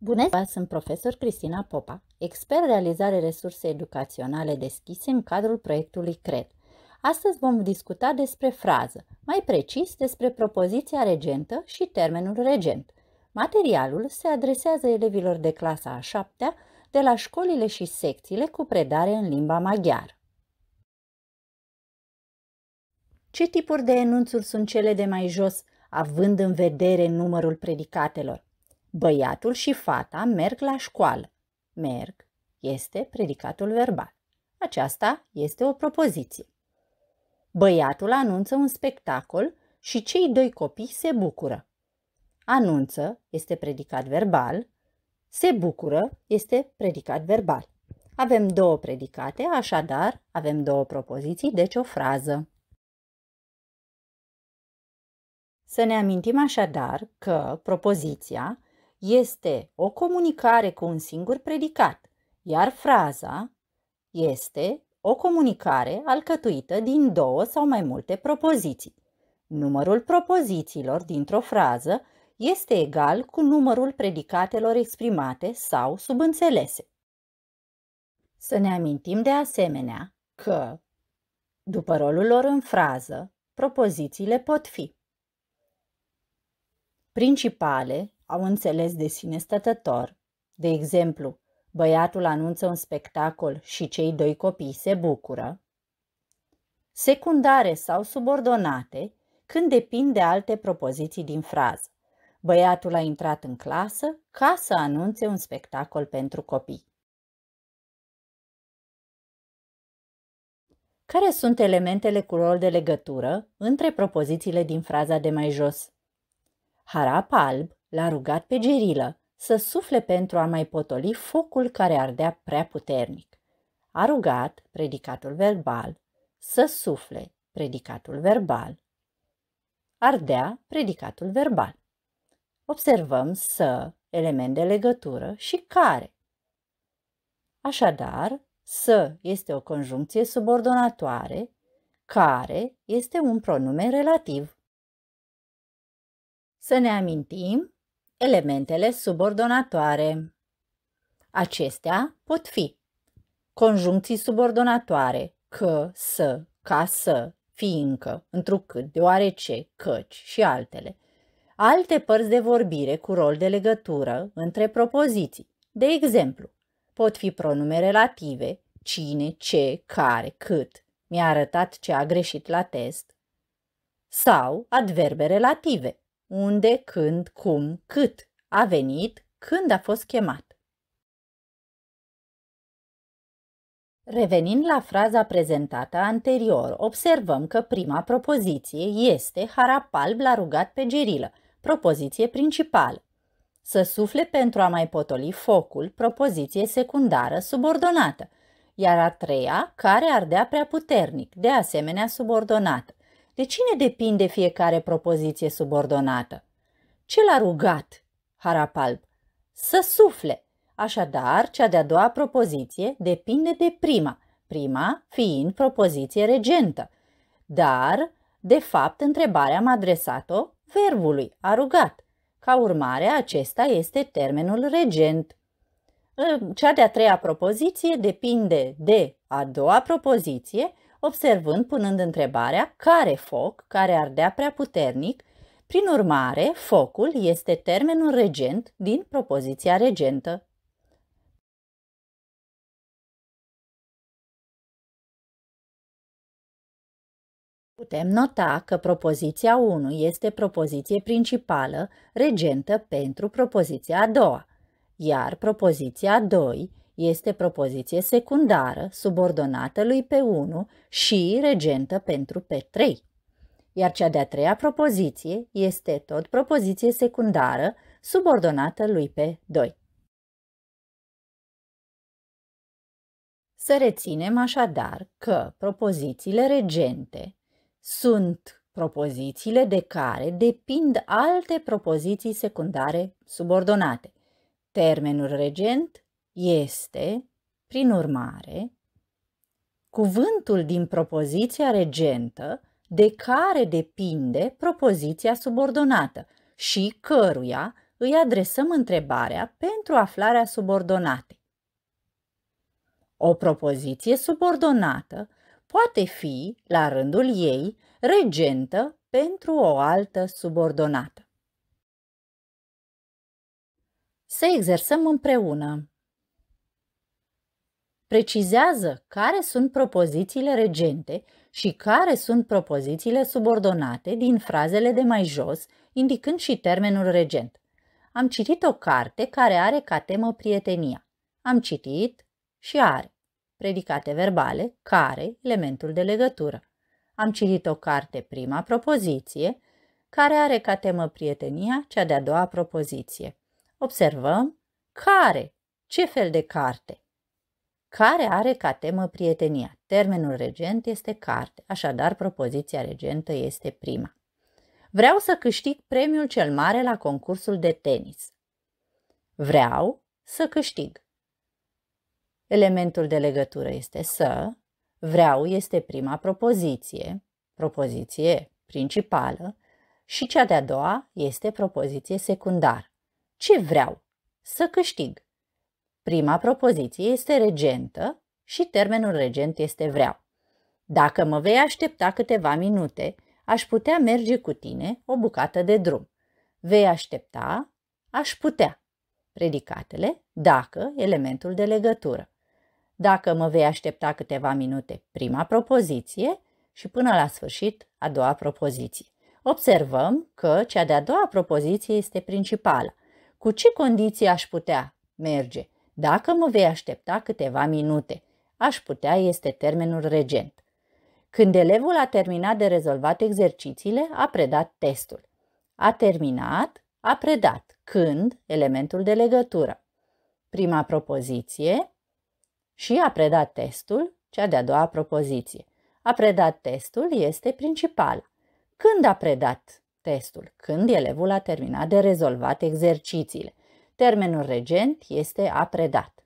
Bună ziua, sunt profesor Cristina Popa, expert realizare resurse educaționale deschise în cadrul proiectului CRED. Astăzi vom discuta despre frază, mai precis despre propoziția regentă și termenul regent. Materialul se adresează elevilor de clasa a șaptea de la școlile și secțiile cu predare în limba maghiară. Ce tipuri de enunțuri sunt cele de mai jos, având în vedere numărul predicatelor? Băiatul și fata merg la școală. Merg este predicatul verbal. Aceasta este o propoziție. Băiatul anunță un spectacol și cei doi copii se bucură. Anunță este predicat verbal, se bucură este predicat verbal. Avem două predicate, așadar avem două propoziții, deci o frază. Să ne amintim așadar că propoziția este o comunicare cu un singur predicat, iar fraza este o comunicare alcătuită din două sau mai multe propoziții. Numărul propozițiilor dintr-o frază este egal cu numărul predicatelor exprimate sau subînțelese. Să ne amintim de asemenea că, după rolul lor în frază, propozițiile pot fi principale, au înțeles de sine stătător. De exemplu, băiatul anunță un spectacol și cei doi copii se bucură. Secundare sau subordonate, când depind de alte propoziții din frază. Băiatul a intrat în clasă ca să anunțe un spectacol pentru copii. Care sunt elementele cu rol de legătură între propozițiile din fraza de mai jos? Harap alb, L-a rugat pe Gerilă să sufle pentru a mai potoli focul care ardea prea puternic. A rugat predicatul verbal să sufle predicatul verbal. Ardea predicatul verbal. Observăm să, element de legătură și care. Așadar, să este o conjuncție subordonatoare, care este un pronume relativ. Să ne amintim elementele subordonatoare. Acestea pot fi conjuncții subordonatoare că, să, ca să, fiindcă, întrucât, deoarece, căci și altele. Alte părți de vorbire cu rol de legătură între propoziții. De exemplu, pot fi pronume relative, cine, ce, care, cât, mi-a arătat ce a greșit la test, sau adverbe relative, unde, când, cum, cât a venit, când a fost chemat. Revenind la fraza prezentată anterior, observăm că prima propoziție este Harapalb l-a rugat pe Gerilă, propoziție principală. Să sufle pentru a mai potoli focul, propoziție secundară subordonată, iar a treia, care ardea prea puternic, de asemenea subordonată. De cine depinde fiecare propoziție subordonată? Ce l-a rugat? Harapalb. Să sufle. Așadar, cea de-a doua propoziție depinde de prima, prima fiind propoziție regentă. Dar, de fapt, întrebarea am adresat-o verbului, a rugat. Ca urmare, acesta este termenul regent. Cea de-a treia propoziție depinde de a doua propoziție, observând, punând întrebarea care foc care ardea prea puternic, prin urmare, focul este termenul regent din propoziția regentă. Putem nota că propoziția 1 este propoziție principală regentă pentru propoziția a doua, iar propoziția 2 este propoziție secundară subordonată lui P1 și regentă pentru P3. Iar cea de-a treia propoziție este tot propoziție secundară subordonată lui P2. Să reținem așadar că propozițiile regente sunt propozițiile de care depind alte propoziții secundare subordonate. Termenul regent este, prin urmare, cuvântul din propoziția regentă de care depinde propoziția subordonată și căruia îi adresăm întrebarea pentru aflarea subordonatei. O propoziție subordonată poate fi, la rândul ei, regentă pentru o altă subordonată. Să exersăm împreună precizează care sunt propozițiile regente și care sunt propozițiile subordonate din frazele de mai jos, indicând și termenul regent. Am citit o carte care are ca temă prietenia. Am citit și are. Predicate verbale, care, elementul de legătură. Am citit o carte prima propoziție, care are ca temă prietenia, cea de-a doua propoziție. Observăm care, ce fel de carte, care are ca temă prietenia. Termenul regent este carte, așadar propoziția regentă este prima. Vreau să câștig premiul cel mare la concursul de tenis. Vreau să câștig. Elementul de legătură este să, vreau este prima propoziție, propoziție principală, și cea de-a doua este propoziție secundară. Ce vreau? Să câștig. Prima propoziție este regentă și termenul regent este vreau. Dacă mă vei aștepta câteva minute, aș putea merge cu tine o bucată de drum. Vei aștepta, aș putea. Predicatele, dacă, elementul de legătură. Dacă mă vei aștepta câteva minute, prima propoziție și până la sfârșit, a doua propoziție. Observăm că cea de-a doua propoziție este principală. Cu ce condiții aș putea merge? Dacă mă vei aștepta câteva minute, aș putea este termenul regent. Când elevul a terminat de rezolvat exercițiile, a predat testul. A terminat, a predat. Când, elementul de legătură. Prima propoziție și a predat testul, cea de-a doua propoziție. A predat testul este principal. Când a predat testul? Când elevul a terminat de rezolvat exercițiile. Termenul regent este a predat.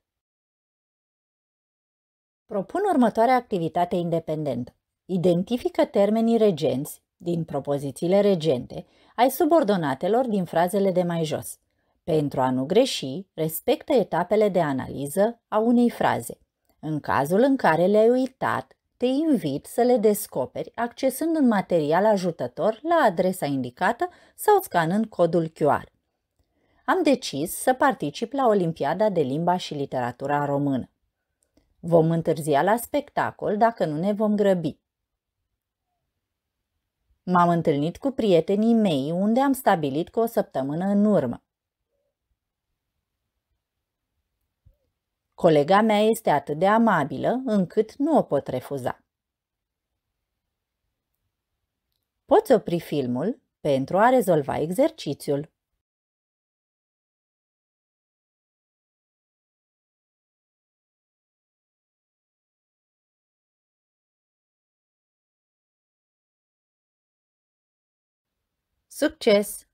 Propun următoarea activitate independentă. Identifică termenii regenți din propozițiile regente ai subordonatelor din frazele de mai jos. Pentru a nu greși, respectă etapele de analiză a unei fraze. În cazul în care le-ai uitat, te invit să le descoperi accesând un material ajutător la adresa indicată sau scanând codul QR am decis să particip la Olimpiada de Limba și Literatura Română. Vom întârzia la spectacol dacă nu ne vom grăbi. M-am întâlnit cu prietenii mei unde am stabilit cu o săptămână în urmă. Colega mea este atât de amabilă încât nu o pot refuza. Poți opri filmul pentru a rezolva exercițiul. Success.